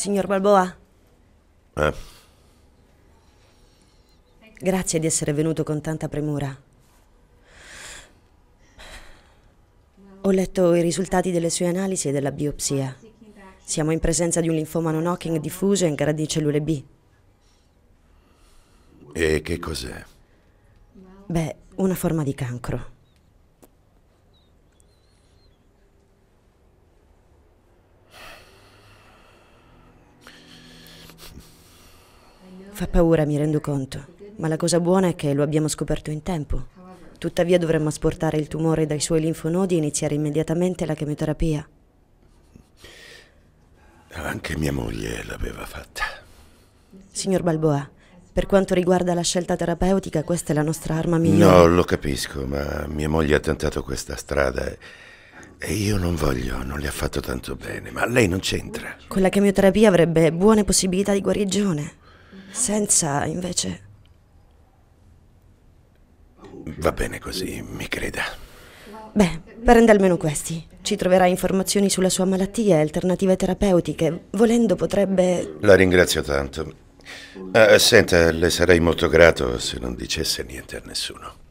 Signor Balboa. Eh. Grazie di essere venuto con tanta premura. Ho letto i risultati delle sue analisi e della biopsia. Siamo in presenza di un linfoma non Hodgkin diffuso in gradi di cellule B. E che cos'è? Beh, una forma di cancro. Fa paura, mi rendo conto, ma la cosa buona è che lo abbiamo scoperto in tempo. Tuttavia dovremmo asportare il tumore dai suoi linfonodi e iniziare immediatamente la chemioterapia. Anche mia moglie l'aveva fatta. Signor Balboa, per quanto riguarda la scelta terapeutica, questa è la nostra arma migliore. No, lo capisco, ma mia moglie ha tentato questa strada e, io non voglio, non le ha fatto tanto bene, ma lei non c'entra. Con la chemioterapia avrebbe buone possibilità di guarigione. Senza, invece... Va bene così, mi creda. Beh, prenda almeno questi. Ci troverà informazioni sulla sua malattia e alternative terapeutiche. Volendo potrebbe... La ringrazio tanto. Uh, senta, le sarei molto grato se non dicesse niente a nessuno.